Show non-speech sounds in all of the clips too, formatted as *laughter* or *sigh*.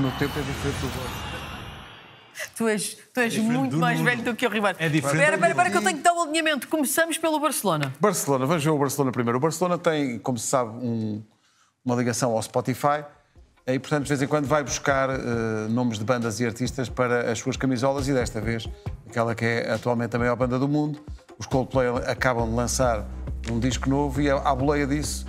O meu tempo é diferente do vosso. Tu és, tu és é muito mais mundo. velho do que o Ribeiro. É diferente Espera, espera, espera, que eu tenho que dar o alinhamento. Começamos pelo Barcelona. Barcelona, vamos ver o Barcelona primeiro. O Barcelona tem, como se sabe, um- uma ligação ao Spotify eh, e, portanto, de vez em quando vai buscar eh, nomes de bandas e artistas para as suas camisolas e desta vez, aquela que é atualmente a maior banda do mundo, os Coldplay acabam de lançar um disco novo e à boleia disso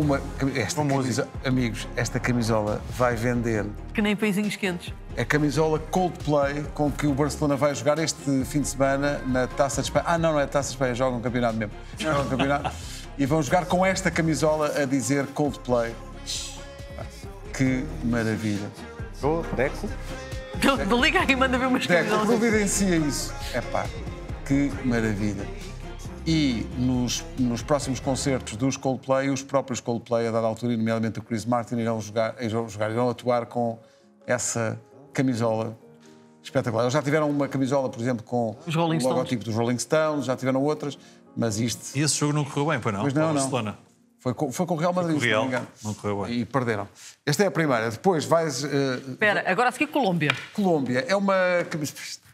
uma, esta camisa, amigos, esta camisola vai vender. Que nem peizinhos quentes. A camisola Coldplay com que o Barcelona vai jogar este fim de semana na Taça de Espanha. Ah, não, não é Taça de Espanha, jogam um campeonato mesmo. Jogam um campeonato. e vão jogar com esta camisola a dizer Coldplay. Que maravilha. Estou, Deco. Deco. Liga aí, manda ver umas Deco, camisolas. providencia isso. É pá, que maravilha e nos, nos próximos concertos dos Coldplay, os próprios Coldplay, a dada altura, nomeadamente o Chris Martin, irão jogar, irão, jogar, irão atuar com essa camisola espetacular. Eles já tiveram uma camisola, por exemplo, com o logotipo dos Rolling Stones, já tiveram outras, mas isto... E esse jogo não correu bem, pois não? Pois não, Barcelona. Foi com, foi com o Real Madrid, o Real, não, não correu bem. E perderam. Esta é a primeira. Depois vais... Eh, Espera, uh... agora a seguir Colômbia. Colômbia. É uma...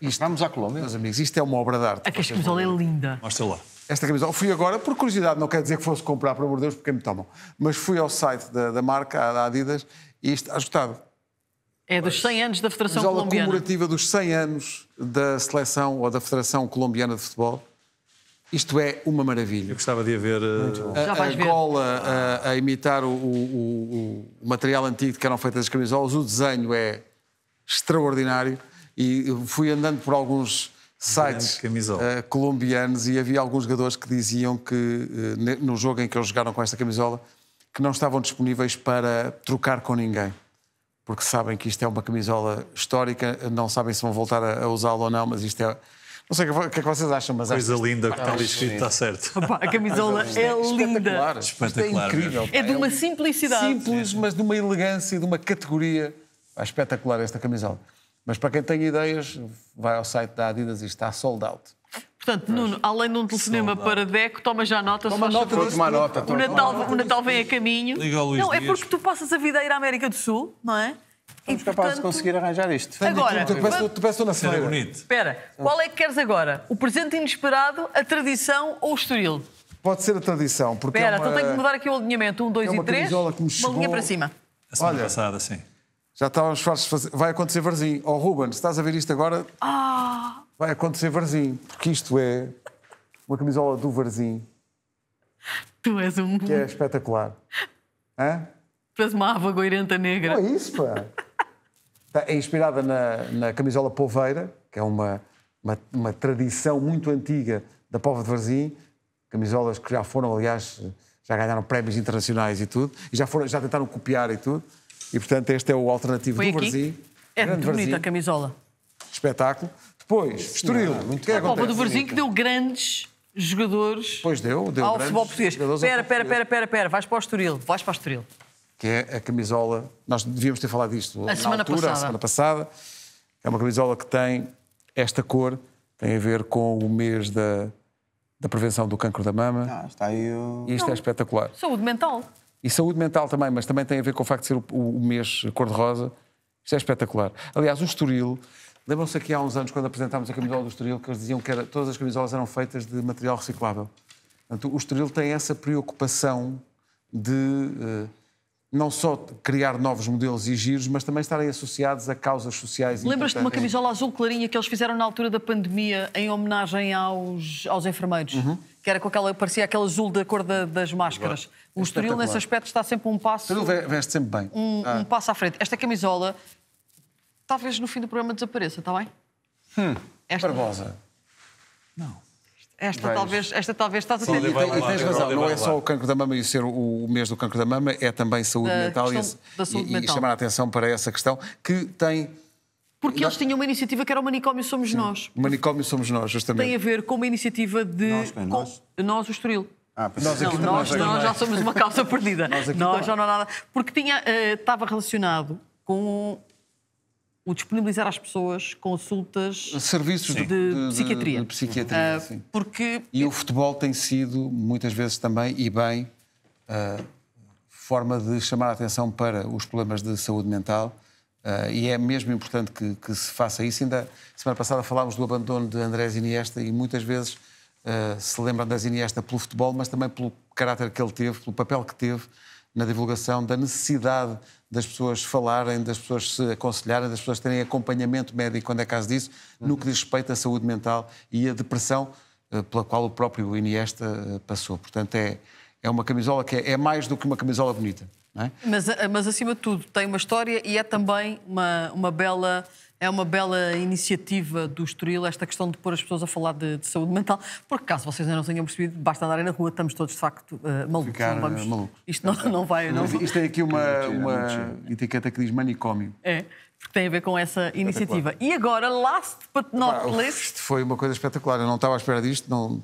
Isto, Vamos à Colômbia? Meus amigos, isto é uma obra de arte. É a camisola é linda. Mostra lá esta camisola. Fui agora, por curiosidade, não quer dizer que fosse comprar, por amor de Deus, porque me tomam. Mas fui ao site da, da marca, da Adidas, e está ajustado. É dos 100 anos da Federação camisola Colombiana. comemorativa dos 100 anos da seleção ou da Federação Colombiana de Futebol. Isto é uma maravilha. Eu gostava de haver a, eh, a gola a, a, imitar o, o, o, material antigo que eram feitas as camisolas. O desenho é extraordinário e fui andando por alguns sites uh, colombianos e havia alguns jogadores que diziam que uh, no jogo em que eles jogaram com esta camisola que não estavam disponíveis para trocar com ninguém porque sabem que isto é uma camisola histórica, não sabem se vão voltar a, a usá-la ou não, mas isto é não sei o que é que vocês acham, mas Coisa linda que está ali escrito, está certo. Opa, a camisola é linda. Espetacular. É espetacular. É incrível. É de uma é simplicidade. Simples, mas de uma elegância, e de uma categoria. Ah, espetacular esta camisola. Mas para quem tem ideias, vai ao site da Adidas e está sold out. Portanto, Nuno, além de um telefonema para Deco, toma já nota. Toma nota, vou nota. O Natal, o Natal vem a caminho. Liga ao Luís não, é porque tu passas a vida a ir à América do Sul, não é? Somos capazes de conseguir arranjar isto. Agora, tu peço, tu peço na é Espera, qual é que queres agora? O presente inesperado, a tradição ou o estoril? Pode ser a tradição, porque é Espera, é uma... então tenho que mudar aqui o alinhamento. Um, é dois é e três. Uma linha para cima. A semana Olha, passada, sim. Já estávamos fartos de fazer. Vai acontecer Varzim. Oh, Ruben, se estás a ver isto agora. Ah. Vai acontecer Varzim. Porque isto é uma camisola do Varzim. Tu és um. Que é espetacular. Hã? Tu és uma ava goirenta negra. Não oh, é isso, pá. Tá, é inspirada na, na camisola poveira, que é uma, uma, uma tradição muito antiga da Pova de Varzim. Camisolas que já foram, aliás, já ganharam prémios internacionais e tudo. E já, foram, já tentaram copiar e tudo. E, portanto, este é o alternativo Foi do Brasil É Grande muito bonita a camisola. Espetáculo. Depois, Estoril. que é a Copa do Brasil que deu grandes jogadores pois deu, deu ao futebol português. Espera, espera, espera, espera, espera. Vais para o Estoril. Vais para o Estoril. Que é a camisola... Nós devíamos ter falado disto a na semana altura, passada. a semana passada. É uma camisola que tem esta cor. Tem a ver com o mês da, da prevenção do cancro da mama. Ah, está aí o... Isto é Não, é espetacular. Saúde mental. E saúde mental também, mas também tem a ver com o facto de ser o, o mês cor-de-rosa. Isto é espetacular. Aliás, o Estoril, lembram-se aqui há uns anos, quando apresentámos a camisola do Estoril, que eles diziam que era, todas as camisolas eram feitas de material reciclável. Portanto, o Estoril tem essa preocupação de eh, não só criar novos modelos e giros, mas também estarem associados a causas sociais. Lembras-te de uma camisola azul clarinha que eles fizeram na altura da pandemia em homenagem aos, aos enfermeiros? Uhum que era com aquela, parecia aquele azul da cor da, das máscaras. O Estoril, nesse aspecto, está sempre um passo... Estoril veste sempre bem. Um, ah. um, passo à frente. Esta camisola, talvez no fim do programa desapareça, está bem? Hum, Esta... Barbosa. Não. Esta talvez, esta talvez estás a ter... E, e, tens razão, não é só o cancro da mama e ser o mês do cancro da mama, é também saúde da mental, e, da saúde e, mental. e chamar a atenção para essa questão que tem porque nós... eles tinham uma iniciativa que era o Manicômio Somos Sim. Nós. O Manicômio Somos Nós, justamente. Tem a ver com uma iniciativa de. Nós, bem, é nós. nós o Estoril. Ah, nós, é. não, nós, nós, já somos uma causa perdida. *laughs* nós, nós já não há nada. Porque tinha, uh, estava relacionado com o disponibilizar às pessoas consultas serviços de, de, de, psiquiatria. De, psiquiatria uh, porque e o futebol tem sido muitas vezes também e bem uh, forma de chamar a atenção para os problemas de saúde mental Uh, e é mesmo importante que, que, se faça isso. Ainda semana passada falámos do abandono de Andrés Iniesta e muitas vezes uh, se lembra Andrés Iniesta pelo futebol, mas também pelo caráter que ele teve, pelo papel que teve na divulgação, da necessidade das pessoas falarem, das pessoas se aconselharem, das pessoas terem acompanhamento médico quando é caso disso, uhum. no que diz respeito à saúde mental e à depressão uh, pela qual o próprio Iniesta passou. Portanto, é, é uma camisola que é, é mais do que uma camisola bonita. É? Mas, eh, mas, acima de tudo, tem uma história e é também uma, uma bela. É uma bela iniciativa do Estoril esta questão de pôr as pessoas a falar de, de saúde mental, porque caso vocês ainda não tenham percebido, basta andarem na rua, estamos todos de facto uh, malucos. Ficar vamos... Eh, maluco Isto não, não vai. Não... Isto tem é aqui uma, uma etiqueta que diz manicômio. É porque tem a ver com essa iniciativa. E agora, last but not least. Isto foi uma coisa espetacular, eu não estava à espera disto, não,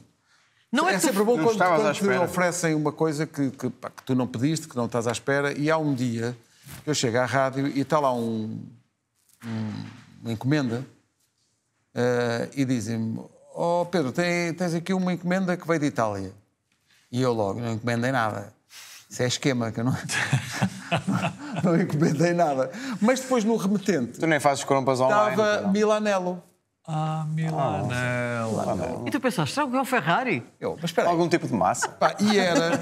não é, é sempre bom quando, quando te oferecem uma coisa que, que, pá, que, tu não pediste, que não estás à espera, e há um dia que eu chego à rádio e está lá um, um, uma encomenda uh, e dizem-me: Oh Pedro, tem, tens aqui uma encomenda que veio de Itália. E eu logo, não encomendei nada. Isso é esquema, que eu não, *laughs* não, encomendei nada. Mas depois no remetente. Tu nem fazes compras online. Estava então, Milanello. Ah, ah, Milanello. E tu pensaste, será que é um Ferrari? Eu, mas espera Algum tipo de massa. Pá, e era,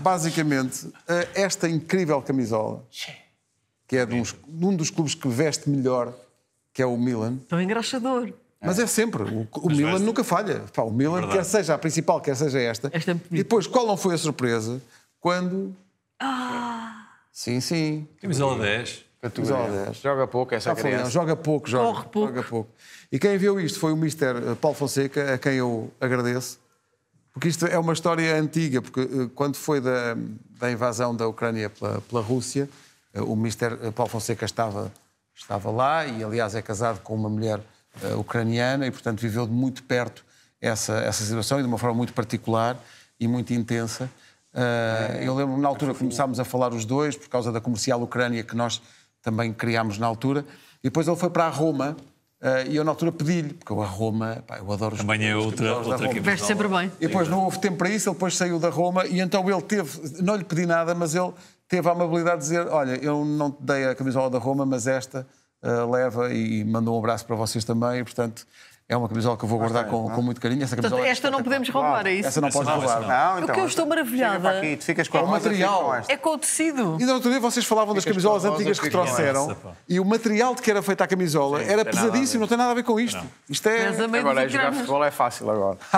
basicamente, eh, esta incrível camisola, que é de, de, um dos clubes que veste melhor, que é o Milan. Tão engraxador. Mas é sempre. O, o Milan veste... nunca falha. Pá, o Milan, Verdade. quer seja a principal, quer seja esta. esta é e depois, qual não foi a surpresa? Quando... Ah. Sim, sim. Camisola 10. Joga pouco essa tá criança. Joga pouco, joga, Corre pouco. joga pouco. E quem viu isto foi o Mr. Eh, Paulo Fonseca, a quem eu agradeço, porque isto é uma história antiga, porque eh, quando foi da, da invasão da Ucrânia pela, pela Rússia, eh, o Mr. Paulo Fonseca estava, estava lá e, aliás, é casado com uma mulher uh, ucraniana e, portanto, viveu de muito perto essa, essa situação e de uma forma muito particular e muito intensa. Uh, é, eu lembro na altura começámos a falar os dois por causa da comercial Ucrânia que nós também criámos na altura. E depois ele foi para a Roma, Uh, e eu na altura pedi-lhe, porque eu a Roma, pá, eu adoro Também é outra, outra que Veste sempre bem. E depois não houve tempo para isso, ele depois saiu da Roma e então ele teve, não lhe pedi nada, mas ele teve a amabilidade de dizer: Olha, eu não te dei a camisola da Roma, mas esta uh, leva e mandou um abraço para vocês também, e portanto é uma camisola que eu vou guardar com, com muito carinho. Essa camisola Portanto, é esta não podemos roubar, é isso? Essa não pode roubar. Não, então, o que eu estou maravilhada aqui, tu ficas com é o material. É com o tecido. E na vez vocês falavam das camisolas antigas que trouxeram é? e o material de que era feita a camisola era pesadíssimo, não tem nada a ver com isto. Isto é... Agora, jogar futebol é fácil agora. *laughs*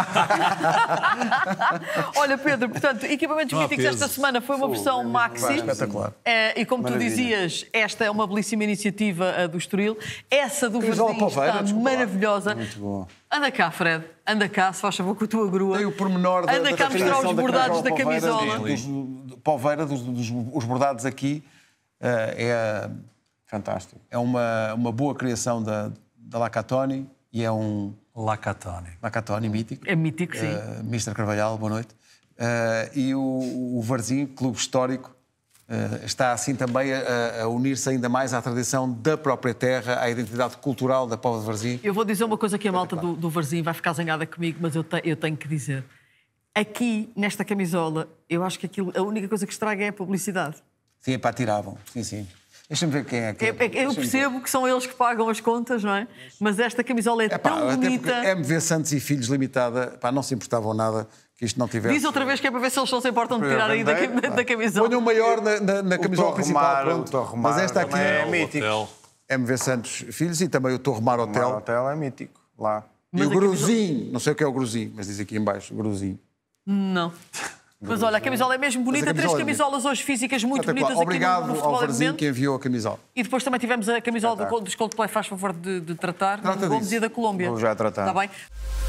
Olha, Pedro, portanto, equipamentos míticos esta semana foi uma versão maxi. Espetacular. Eh, e como tu dizias, esta é uma belíssima iniciativa do Estoril. Essa do Verdinho está maravilhosa. Muito bom. Anda cá, Fred. Anda cá, se faz favor, com a tua grua. Tem o pormenor da, Anda da cá mostrar os bordados da, da camisola. Palveira, dos, dos, os bordados aqui, uh, é fantástico. É uma, uma boa criação da, da Lacatoni e é um... Lacatoni. Lacatoni, mítico. É mítico, sim. Uh, eh, Mr. Carvalhal, boa noite. Uh, e o, o Varzim, clube histórico, eh, está assim também a, a unir-se ainda mais à tradição da própria terra, à identidade cultural da povo de Varzim. Eu vou dizer uma coisa que a malta do, do Varzim vai ficar zangada comigo, mas eu, te, eu tenho que dizer. Aqui, nesta camisola, eu acho que aquilo, a única coisa que estraga é a publicidade. Sim, é para tiravam. Sim, sim. Deixa-me ver quem é. que é. é. é eu, eu percebo que são eles que pagam as contas, não é? Mas esta camisola é, é tão pá, bonita. MV Santos e Filhos Limitada, pá, não se importavam nada que isto não tivesse. Diz outra vez que é para ver se eles não se importam de tirar aí da, da, camisola. Põe o maior na, na, na camisola Torre principal. Mar, pronto. Romar, Mas esta aqui é, é mítico. MV Santos Filhos e também o Torremar Hotel. O Hotel é mítico, lá. Mas e o Gruzinho, não sei o que é o Gruzinho, mas diz aqui embaixo, Gruzinho. Não. Mas olha, a camisola é mesmo bonita. Três é camisolas hoje físicas muito Até bonitas Obrigado aqui no, no ao Varzinho que enviou a camisola. E depois também tivemos a camisola do, dos Coldplay, faz favor de, de tratar, Trata do Gomes dia da Colômbia. Vou já tratar. Está bem?